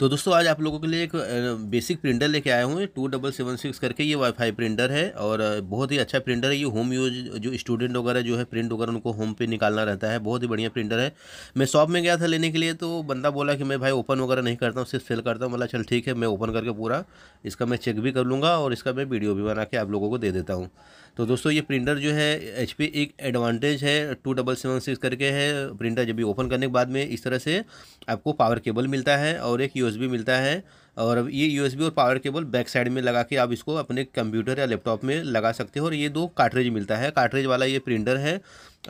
तो दोस्तों आज आप लोगों के लिए एक बेसिक प्रिंटर लेके आया हूँ टू डबल सेवन सिक्स करके ये वाईफाई प्रिंटर है और बहुत ही अच्छा प्रिंटर है ये होम यूज जो स्टूडेंट वगैरह जो है प्रिंट वगैरह उनको होम पे निकालना रहता है बहुत ही बढ़िया प्रिंटर है मैं शॉप में गया था लेने के लिए तो बंदा बोला कि मैं भाई ओपन वगैरह नहीं करता हूँ सिर्फ सेल करता हूँ बोला चल ठीक है मैं ओपन करके पूरा इसका मैं चेक भी कर लूँगा और इसका मैं वीडियो भी बना के आप लोगों को दे देता हूँ तो दोस्तों ये प्रिंटर जो है एच एक एडवांटेज है टू डबल सेवन सिक्स करके है प्रिंटर जब भी ओपन करने के बाद में इस तरह से आपको पावर केबल मिलता है और एक यू मिलता है और ये यू और पावर केबल बैक साइड में लगा के आप इसको अपने कंप्यूटर या लैपटॉप में लगा सकते हो और ये दो कार्टरेज मिलता है कार्टरेज वाला ये प्रिंटर है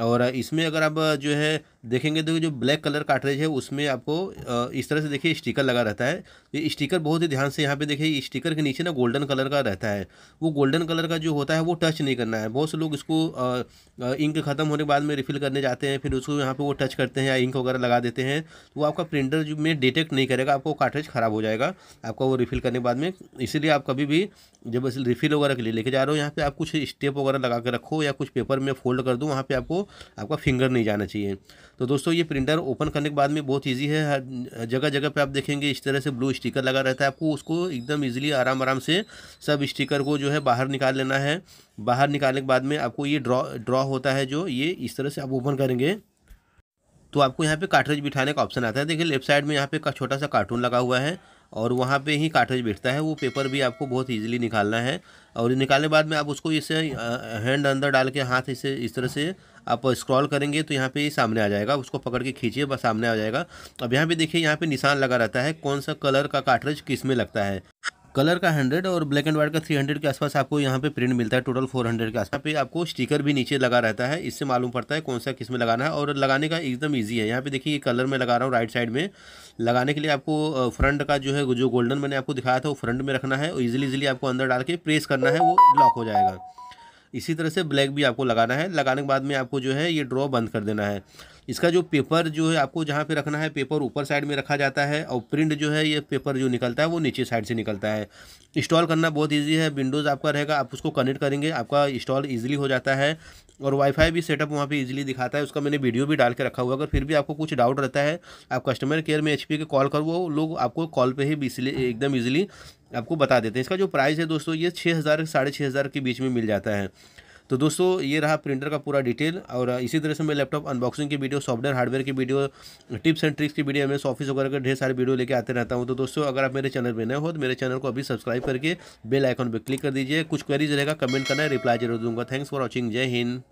और इसमें अगर आप जो है देखेंगे तो जो ब्लैक कलर काटरेज है उसमें आपको इस तरह से देखिए स्टिकर लगा रहता है ये स्टिकर बहुत ही ध्यान से यहाँ पे देखिए स्टिकर के नीचे ना गोल्डन कलर का रहता है वो गोल्डन कलर का जो होता है वो टच नहीं करना है बहुत से लोग इसको इंक ख़त्म होने के बाद में रिफ़िल करने जाते हैं फिर उसको यहाँ पर वो टच करते हैं या इंक वगैरह लगा देते हैं तो आपका प्रिंटर जो में डिटेक्ट नहीं करेगा आपको काटरेज ख़राब हो जाएगा आपका वो रिफ़िल करने के बाद में इसीलिए आप कभी भी जब रिफ़िल वगैरह के लिए लेके जा रहे हो यहाँ पर आप कुछ स्टेप वगैरह लगा के रखो या कुछ पेपर में फोल्ड कर दो वहाँ पर आपको आपका फिंगर नहीं जाना चाहिए तो दोस्तों ये प्रिंटर ओपन करने के बाद में बहुत ईजी है जगह जगह पे आप देखेंगे इस तरह से ब्लू स्टिकर लगा रहता है आपको उसको एकदम ईजिली आराम आराम से सब स्टिकर को जो है बाहर निकाल लेना है बाहर निकालने के बाद में आपको ये ड्रॉ ड्रॉ होता है जो ये इस तरह से आप ओपन करेंगे तो आपको यहाँ पे काटरेज बिठाने का ऑप्शन आता है देखिए लेफ्ट साइड में यहाँ पे छोटा सा कार्टून लगा हुआ है और वहाँ पे ही काटेज बैठता है वो पेपर भी आपको बहुत ईजिली निकालना है और निकालने बाद में आप उसको इसे हैंड अंदर डाल के हाथ इसे इस तरह से आप स्क्रॉल करेंगे तो यहाँ पे ये सामने आ जाएगा उसको पकड़ के खींचिए बस सामने आ जाएगा अब यहाँ पे देखिए यहाँ पे निशान लगा रहता है कौन सा कलर का काटरेज किस में लगता है कलर का हंड्रेड और ब्लैक एंड व्हाइट का थ्री हंड्रेड के आसपास आपको यहाँ पे प्रिंट मिलता है टोटल फोर हंड्रेड के आसपास पे आपको स्टिकर भी नीचे लगा रहता है इससे मालूम पड़ता है कौन सा किस में लगाना है और लगाने का एकदम ईजी है यहाँ पे देखिए कलर में लगा रहा हूँ राइट साइड में लगाने के लिए आपको फ्रंट का जो है जो गोल्डन मैंने आपको दिखाया था वो फ्रंट में रखना है और ईजिली इजिली आपको अंदर डाल के प्रेस करना है वो लॉक हो जाएगा इसी तरह से ब्लैक भी आपको लगाना है लगाने के बाद में आपको जो है ये ड्रॉ बंद कर देना है इसका जो पेपर जो है आपको जहाँ पे रखना है पेपर ऊपर साइड में रखा जाता है और प्रिंट जो है ये पेपर जो निकलता है वो नीचे साइड से निकलता है इंस्टॉल करना बहुत ईजी है विंडोज़ आपका रहेगा आप उसको कनेक्ट करेंगे आपका इंस्टॉल ईजिली हो जाता है और वाईफाई भी सेटअप वहाँ पे इजीली दिखाता है उसका मैंने वीडियो भी डाल के रखा हुआ अगर फिर भी आपको कुछ डाउट रहता है आप कस्टमर केयर में एच के कॉल करो लोग आपको कॉल पर ही एकदम ईजिली आपको बता देते हैं इसका जो प्राइस है दोस्तों ये छः हज़ार साढ़े छः हज़ार के बीच में मिल जाता है तो दोस्तों ये रहा प्रिंटर का पूरा डिटेल और इसी तरह से मैं लैपटॉप अनबॉक्सिंग की वीडियो सॉफ्टवेयर हार्डवेयर की वीडियो टिप्स एंड ट्रिक्स की वीडियो एम ऑफिस वगैरह के ढेर सारे वीडियो लेके आते रहता हूँ तो दोस्तों अगर आप मेरे चैनल पर नए हो तो मेरे चैनल को अभी सब्सक्राइब करके बेल आइकन पर क्लिक कर दीजिए कुछ क्वेरीज रहेगा कमेंट करना है रिप्लाई जरूर दूंगा थैंक्स फॉर वॉचिंग जय हिंद